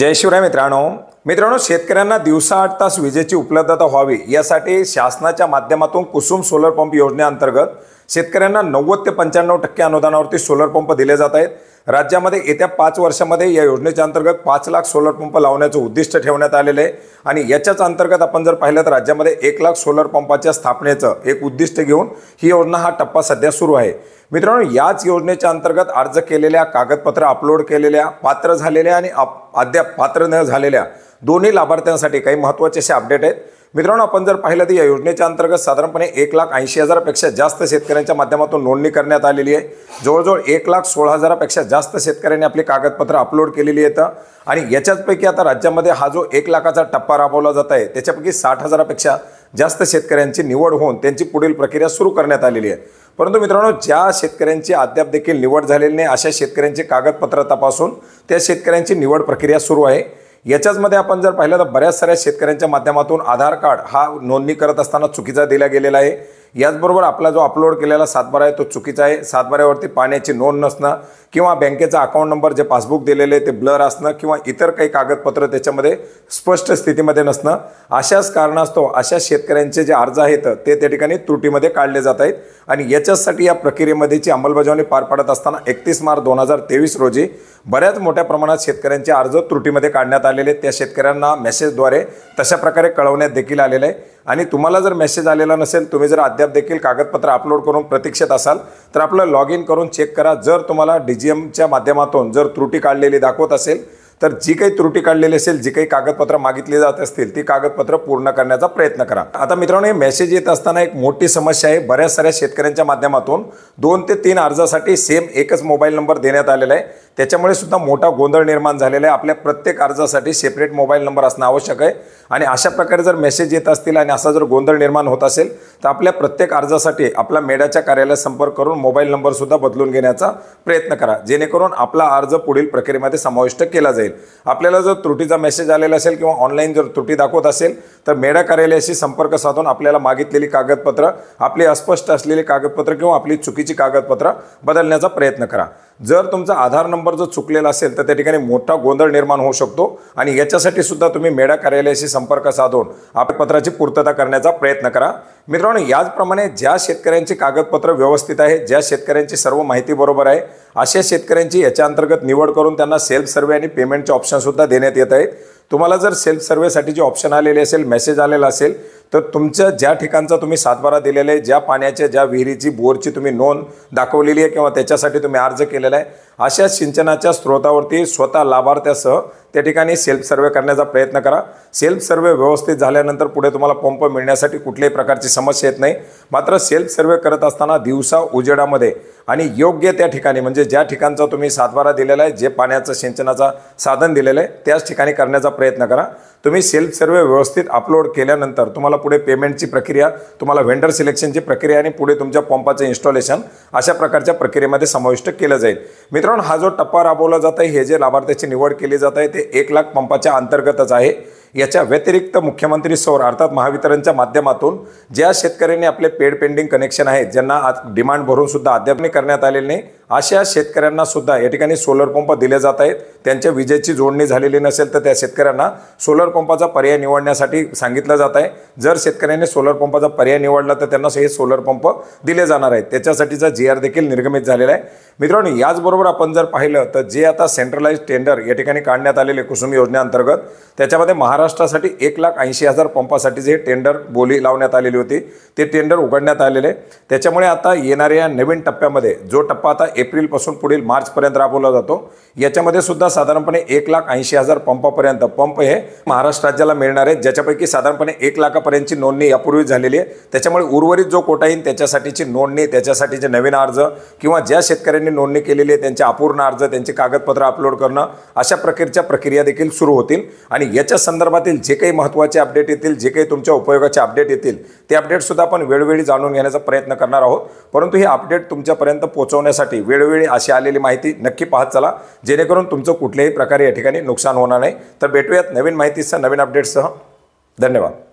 जय शिवराय मित्रांनो मित्रांनो शेतकऱ्यांना दिवसा आठ तास विजेची उपलब्धता व्हावी यासाठी शासनाच्या माध्यमातून कुसुम सोलर पंप योजनेअंतर्गत शेतकऱ्यांना नव्वद ते पंच्याण्णव टक्के अनुदानावरती सोलर पंप दिले जात आहेत राज्यामध्ये येत्या पाच वर्षामध्ये या योजनेच्या अंतर्गत पाच लाख सोलर पंप लावण्याचं उद्दिष्ट ठेवण्यात आलेलं आहे आणि याच्याच अंतर्गत आपण जर पाहिलं तर राज्यामध्ये एक लाख सोलर पंपाच्या स्थापनेचं एक उद्दिष्ट घेऊन ही योजना हा टप्पा सध्या सुरू आहे मित्रांनो याच योजनेच्या अंतर्गत अर्ज केलेल्या कागदपत्र अपलोड केलेल्या पात्र झालेल्या आणि अद्याप पात्र न झालेल्या दोन्ही लाभार्थ्यांसाठी काही महत्त्वाचे असे अपडेट आहेत मित्रांनो आपण जर पाहिलं तर या योजनेच्या अंतर्गत साधारणपणे एक लाख ऐंशी हजारापेक्षा जास्त शेतकऱ्यांच्या माध्यमातून नोंदणी करण्यात आलेली आहे जवळजवळ एक लाख सोळा हजारापेक्षा जास्त शेतकऱ्यांनी आपली कागदपत्रं अपलोड केलेली आहेत आणि याच्याचपैकी आता राज्यामध्ये हा जो एक लाखाचा टप्पा राबवला जात आहे त्याच्यापैकी साठ हजारापेक्षा जास्त शेतकऱ्यांची निवड होऊन त्यांची पुढील प्रक्रिया सुरू करण्यात आलेली आहे परंतु मित्रांनो ज्या शेतकऱ्यांची अद्याप देखील निवड झालेली नाही अशा शेतकऱ्यांची कागदपत्र तपासून त्या शेतकऱ्यांची निवड प्रक्रिया सुरू आहे याच्याचमध्ये आपण जर पाहिलं तर बऱ्याच साऱ्या शेतकऱ्यांच्या माध्यमातून आधार कार्ड हा नोंदणी करत असताना चुकीचा दिला गेलेला आहे याचबरोबर आपला जो अपलोड केलेला सातबारा आहे तो चुकीचा आहे सातबाऱ्यावरती पाण्याची नोंद नसणं किंवा बँकेचा अकाउंट नंबर जे पासबुक दिलेले ते ब्लर असणं किंवा इतर काही कागदपत्र त्याच्यामध्ये स्पष्ट स्थितीमध्ये नसणं अशाच कारणास्तव अशा शेतकऱ्यांचे जे अर्ज आहेत ते त्या ठिकाणी त्रुटीमध्ये काढले जात आहेत आणि याच्यासाठी या प्रक्रियेमध्येची अंमलबजावणी पार पाडत असताना एकतीस मार्च दोन हजार तेवीस रोजी बऱ्याच मोठ्या प्रमाणात शेतकऱ्यांचे अर्ज त्रुटीमध्ये काढण्यात आलेले त्या शेतकऱ्यांना मेसेजद्वारे तशा प्रकारे कळवण्यात देखील आलेलं आहे आणि तुम्हाला जर मेसेज आलेला नसेल तुम्ही जर अद्याप देखील कागदपत्र अपलोड करून प्रतीक्षेत असाल तर आपलं लॉग इन करून चेक करा जर तुम्हाला डी जी एमच्या माध्यमातून जर त्रुटी काढलेली दाखवत असेल तर जी काही त्रुटी काढलेली असेल जी काही कागदपत्रं मागितली जात असतील ती कागदपत्र पूर्ण करण्याचा प्रयत्न करा आता मित्रांनो हे मेसेज येत असताना एक मोठी समस्या आहे बऱ्याच साऱ्या शेतकऱ्यांच्या माध्यमातून दोन ते तीन अर्जासाठी सेम एकच मोबाईल नंबर देण्यात आलेला आहे त्याच्यामुळे सुद्धा मोठा गोंधळ निर्माण झालेला आहे आपल्या प्रत्येक अर्जासाठी सेपरेट मोबाईल नंबर असणं आवश्यक आहे आणि अशा प्रकारे जर मेसेज येत असतील आणि असा जर गोंधळ निर्माण होत असेल तर आपल्या प्रत्येक अर्जासाठी आपला मेडाच्या कार्यालयात संपर्क करून मोबाईल नंबरसुद्धा बदलून घेण्याचा प्रयत्न करा जेणेकरून आपला अर्ज पुढील प्रक्रियेमध्ये समाविष्ट केला जाईल आपल्याला जर त्रुटीचा मेसेज आलेला असेल किंवा ऑनलाईन जर त्रुटी दाखवत असेल तर मेडा कार्यालयाशी संपर्क साधून आपल्याला मागितलेली कागदपत्र आपली अस्पष्ट असलेली कागदपत्र किंवा आपली चुकीची कागदपत्र बदलण्याचा प्रयत्न करा जर तुमचा आधार नंबर जर चुकलेला असेल तर त्या ठिकाणी मोठा गोंधळ निर्माण होऊ शकतो आणि याच्यासाठी सुद्धा तुम्ही मेडा कार्यालयाशी संपर्क साधून आपल्या पत्राची पूर्तता करण्याचा प्रयत्न करा मित्रांनो याचप्रमाणे ज्या शेतकऱ्यांची कागदपत्र व्यवस्थित आहे ज्या शेतकऱ्यांची सर्व माहिती बरोबर आहे अशा शेतकऱ्यांची याच्या अंतर्गत निवड करून त्यांना सेल्फ सर्वे आणि पेमेंटचे ऑप्शन सुद्धा देण्यात येत आहेत तुम्हाला जर सेल्फ सर्वेसाठी जे ऑप्शन आलेले असेल मेसेज आलेला असेल तर तुमच्या ज्या ठिकाणचा तुम्ही सातबारा दिलेला आहे ज्या पाण्याच्या ज्या विहिरीची बोरची तुम्ही नोंद दाखवलेली आहे किंवा त्याच्यासाठी तुम्ही अर्ज केलेला आहे अशा सिंचनाच्या स्रोतावरती स्वतः लाभार्थ्यासह त्या ठिकाणी सेल्फ सर्वे करण्याचा प्रयत्न करा सेल्फ सर्वे व्यवस्थित झाल्यानंतर पुढे तुम्हाला पंप मिळण्यासाठी कुठल्याही प्रकारची समस्या येत नाही मात्र सेल्फ सर्वे करत असताना दिवसा उजेडामध्ये आणि योग्य त्या ठिकाणी म्हणजे ज्या ठिकाणचा तुम्ही सातबारा दिलेला आहे जे पाण्याचं सिंचनाचा साधन दिलेलं आहे त्याच ठिकाणी करण्याचा प्रयत्न करा तुम्ही सेल्फ सर्वे व्यवस्थित अपलोड केल्यानंतर तुम्हाला पुढे पेमेंटची प्रक्रिया तुम्हाला व्हेंडर सिलेक्शनची प्रक्रिया आणि पुढे तुमच्या पंपाचं इन्स्टॉलेशन अशा प्रकारच्या प्रक्रियेमध्ये समाविष्ट केलं जाईल मित्रांनो हा जो टप्पा राबवला जात आहे हे जे लाभार्थ्याची निवड केली जात आहे ते एक लाख पंपाच्या अंतर्गतच आहे याच्या व्यतिरिक्त मुख्यमंत्री सौर अर्थात महावितरणच्या माध्यमातून ज्या शेतकऱ्यांनी आपले पेड पेंडिंग कनेक्शन आहेत ज्यांना आज डिमांड भरून सुद्धा अद्याप करण्यात आलेले नाही अशा शेतकऱ्यांना सुद्धा या ठिकाणी सोलर पंप दिले जात आहेत त्यांच्या विजेची जोडणी झालेली नसेल तर त्या शेतकऱ्यांना सोलर पंपाचा पर्याय निवडण्यासाठी सांगितलं जात आहे जर शेतकऱ्यांनी सोलर पंपाचा पर्याय निवडला तर त्यांना हे सोलर पंप दिले जाणार आहेत त्याच्यासाठीचा जी आर देखील निर्गमित झालेला आहे मित्रांनो याचबरोबर आपण जर पाहिलं तर जे आता सेंट्रलाइज टेंडर या ठिकाणी काढण्यात आलेले कुसुम योजनेअंतर्गत त्याच्यामध्ये महाराष्ट्रासाठी एक लाख ऐंशी हजार पंपासाठी जे टेंडर बोली लावण्यात आलेली होती ते टेंडर उघडण्यात आलेले त्याच्यामुळे आता येणाऱ्या नवीन टप्प्यामध्ये जो टप्पा आता एप्रिलपासून पुढील मार्चपर्यंत राबवला जातो याच्यामध्ये सुद्धा साधारणपणे एक लाख ऐंशी हजार पंपापर्यंत पंप हे महाराष्ट्र राज्याला मिळणार आहेत ज्याच्यापैकी साधारणपणे एक लाखापर्यंतची नोंदणी यापूर्वी झालेली आहे त्याच्यामुळे उर्वरित जो कोटा येईल त्याच्यासाठीची नोंदणी त्याच्यासाठीचे नवीन अर्ज किंवा ज्या शेतकऱ्यांनी नोंदणी केलेली आहे त्यांचे अपूर्ण अर्ज त्यांची कागदपत्र अपलोड करणं अशा प्रकारच्या प्रक्रिया देखील सुरू होतील आणि याच्या संदर्भातील जे काही महत्त्वाचे अपडेट येतील जे काही तुमच्या उपयोगाचे अपडेट येतील ते अपडेट सुद्धा आपण वेळोवेळी जाणून घेण्याचा प्रयत्न करणार आहोत परंतु हे अपडेट तुमच्यापर्यंत पोहोचवण्यासाठी वेळोवेळी अशी आलेली माहिती नक्की पाहत चला जेणेकरून तुमचं कुठल्याही प्रकारे या ठिकाणी नुकसान होणार नाही तर भेटूयात नवीन माहितीसह नवीन अपडेट्ससह धन्यवाद